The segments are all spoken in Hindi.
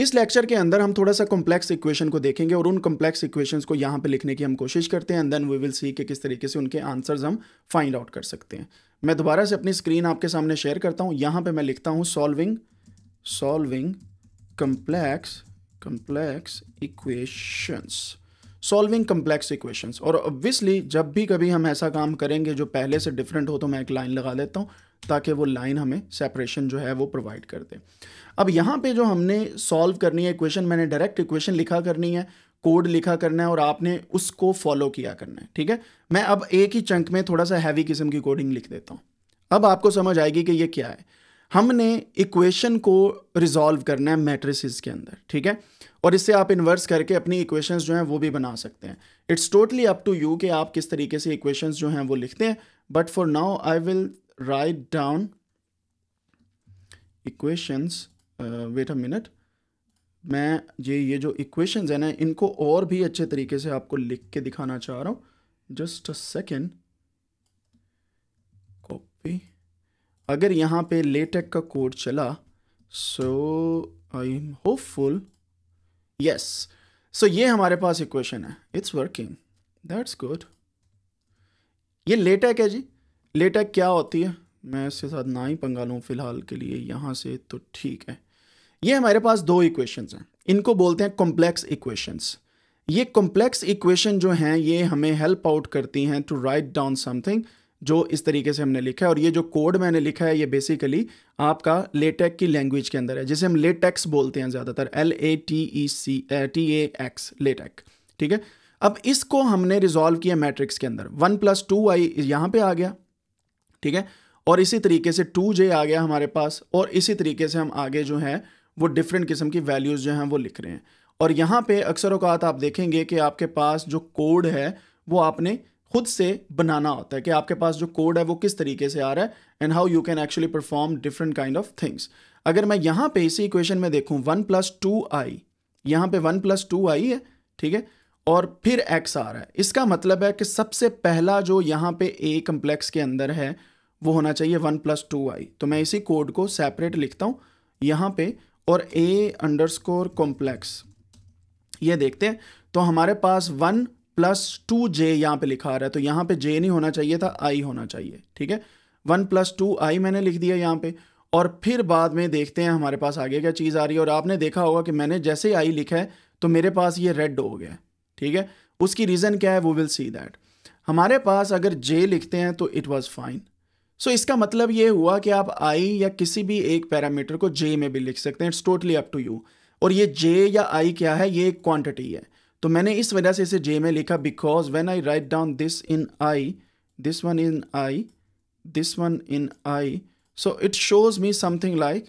इस लेक्चर के अंदर हम थोड़ा सा कॉम्प्लेक्स इक्वेशन को देखेंगे और उन कॉम्प्लेक्स इक्वेशंस को यहाँ पे लिखने की हम कोशिश करते हैं and then we will see कि किस तरीके से उनके आंसर्स हम फाइंड आउट कर सकते हैं मैं दोबारा से अपनी स्क्रीन आपके सामने शेयर करता हूँ यहाँ पे मैं लिखता हूँ solving solving complex complex equations solving complex equations और ऑब्वियसली जब भी कभी हम ऐसा काम करेंगे जो पहले से डिफरेंट हो तो मैं एक लाइन लगा लेता हूँ ताकि वो लाइन हमें सेपरेशन जो है वो प्रोवाइड कर दे अब यहाँ पे जो हमने सॉल्व करनी है इक्वेशन मैंने डायरेक्ट इक्वेशन लिखा करनी है कोड लिखा करना है और आपने उसको फॉलो किया करना है ठीक है मैं अब एक ही चंक में थोड़ा सा हैवी किस्म की कोडिंग लिख देता हूँ अब आपको समझ आएगी कि ये क्या है हमने इक्वेशन को रिजॉल्व करना है मैट्रिसेस के अंदर ठीक है और इससे आप इन्वर्स करके अपनी इक्वेशंस जो हैं वो भी बना सकते हैं it's totally up to you कि आप किस तरीके से इक्वेशंस जो हैं वो लिखते हैं but for now I will write down equations uh, wait a minute मैं ये ये जो इक्वेशंस हैं ना इनको और भी अच्छे तरीके से आपको लिख के दिखाना चाह रहा हूँ जस्ट अ सेकेंड कॉपी अगर यहाँ पे लेटेक का कोड चला so I am hopeful yes so ये हमारे पास इक्वेशन है इट्स वर्किंग दैट्स गुड ये लेटेक है जी लेटेक क्या होती है मैं इसके साथ ना ही पंगा लूँ फ़िलहाल के लिए यहाँ से तो ठीक है ये हमारे पास दो इक्वेशंस हैं इनको बोलते हैं कॉम्प्लेक्स इक्वेशंस ये कॉम्प्लेक्स इक्वेशन जो हैं ये हमें हेल्प आउट करती हैं टू राइट डाउन समथिंग जो इस तरीके से हमने लिखा है और ये जो कोड मैंने लिखा है ये बेसिकली आपका लेटेक की लैंग्वेज के अंदर है जिसे हम लेटेक्स बोलते हैं ज़्यादातर L A T E C T A X LaTeX ठीक है अब इसको हमने रिजॉल्व किया मैट्रिक्स के अंदर वन प्लस टू आई यहाँ पर आ गया ठीक है और इसी तरीके से टू जे आ गया हमारे पास और इसी तरीके से हम आगे जो है वो डिफरेंट किस्म की वैल्यूज़ जो हैं वो लिख रहे हैं और यहाँ पे अक्सर अवकात आप देखेंगे कि आपके पास जो कोड है वो आपने खुद से बनाना होता है कि आपके पास जो कोड है वो किस तरीके से आ रहा है and how you can actually perform different kind of things अगर मैं यहाँ पे इसी इक्वेशन में देखूँ वन प्लस टू आई यहाँ पे वन प्लस टू आई है ठीक है और फिर एक्स आ रहा है इसका मतलब है कि सबसे पहला जो यहाँ पे ए कम्प्लेक्स के अंदर है वो होना चाहिए वन प्लस टू आई तो मैं इसी कोड को सेपरेट लिखता हूँ यहाँ पे और ए अंडर स्कोर कॉम्प्लेक्स ये देखते हैं तो हमारे पास वन प्लस टू जे यहाँ पर लिखा आ रहा है तो यहाँ पे जे नहीं होना चाहिए था आई होना चाहिए ठीक है वन प्लस टू आई मैंने लिख दिया यहाँ पे और फिर बाद में देखते हैं हमारे पास आगे क्या चीज़ आ रही है और आपने देखा होगा कि मैंने जैसे आई लिखा है तो मेरे पास ये रेड हो गया है ठीक है उसकी रीज़न क्या है वो विल सी दैट हमारे पास अगर जे लिखते हैं तो इट वॉज़ फाइन सो इसका मतलब ये हुआ कि आप आई या किसी भी एक पैरामीटर को जे में भी लिख सकते हैं it's totally up to you और ये जे या आई क्या है ये एक क्वांटिटी है तो मैंने इस वजह से इसे जे में लिखा because when I write down this in I this one in I this one in I so it shows me something like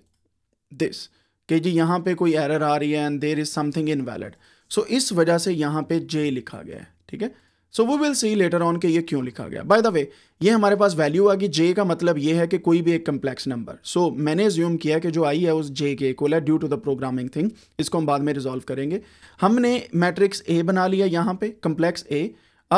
this कि जी यहाँ पे कोई एरर आ रही है and there is something invalid so इस वजह से यहाँ पे जे लिखा गया है ठीक है सो वो विल सी लेटर ऑन के ये क्यों लिखा गया बाय द वे ये हमारे पास वैल्यू आ गई जे का मतलब ये है कि कोई भी एक कम्प्लेक्स नंबर सो मैंने ज्यूम किया कि जो आई है उस जे के इक्वल है due to the programming thing इसको हम बाद में रिजोल्व करेंगे हमने मैट्रिक्स ए बना लिया यहाँ पे कम्प्लेक्स ए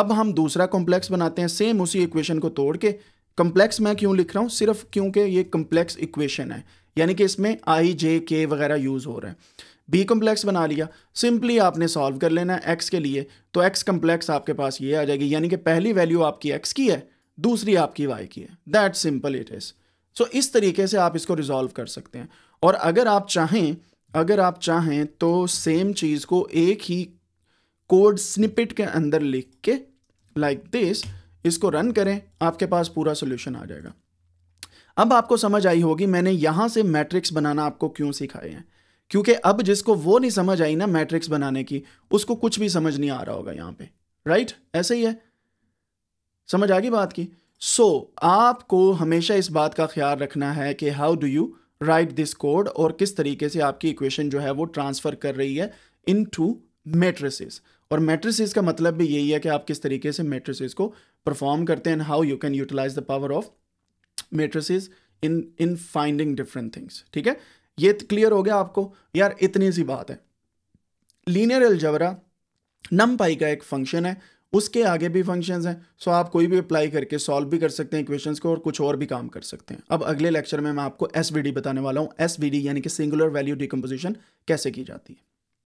अब हम दूसरा कॉम्प्लेक्स बनाते हैं सेम उसी इक्वेशन को तोड़ के कम्प्लेक्स मैं क्यों लिख रहा हूँ सिर्फ क्योंकि ये कम्प्लेक्स इक्वेशन है यानी कि इसमें आई जे के वगैरह यूज़ हो रहा है बी कम्प्लेक्स बना लिया सिंपली आपने सॉल्व कर लेना है एक्स के लिए तो एक्स कम्प्लेक्स आपके पास ये आ जाएगी यानी कि पहली वैल्यू आपकी एक्स की है दूसरी आपकी वाई की है that simple it is so इस तरीके से आप इसको रिजॉल्व कर सकते हैं और अगर आप चाहें अगर आप चाहें तो सेम चीज़ को एक ही कोड स्निपिट के अंदर लिख के लाइक like दिस इसको रन करें आपके पास पूरा सोल्यूशन आ जाएगा अब आपको समझ आई होगी मैंने यहाँ से मैट्रिक्स बनाना आपको क्यों सिखाए हैं क्योंकि अब जिसको वो नहीं समझ आई ना मैट्रिक्स बनाने की उसको कुछ भी समझ नहीं आ रहा होगा यहां पे राइट ऐसे ही है समझ आ गई बात की सो so, आपको हमेशा इस बात का ख्याल रखना है कि how do you write this code और किस तरीके से आपकी इक्वेशन जो है वो ट्रांसफ़र कर रही है इन टू मेट्रिस और मेट्रिसेस का मतलब भी यही है कि आप किस तरीके से मेट्रिस को परफॉर्म करते हैं how you can utilize the power of matrices in in finding different things ठीक है ये क्लियर हो गया आपको यार इतनी सी बात है लीनियर अलजबरा नम पाई का एक फंक्शन है उसके आगे भी फंक्शंस हैं सो आप कोई भी अप्लाई करके सॉल्व भी कर सकते हैं इक्वेशंस को और कुछ और भी काम कर सकते हैं अब अगले लेक्चर में मैं आपको एस बताने वाला हूँ एस यानी कि सिंगुलर वैल्यू डिकम्पोजिशन कैसे की जाती है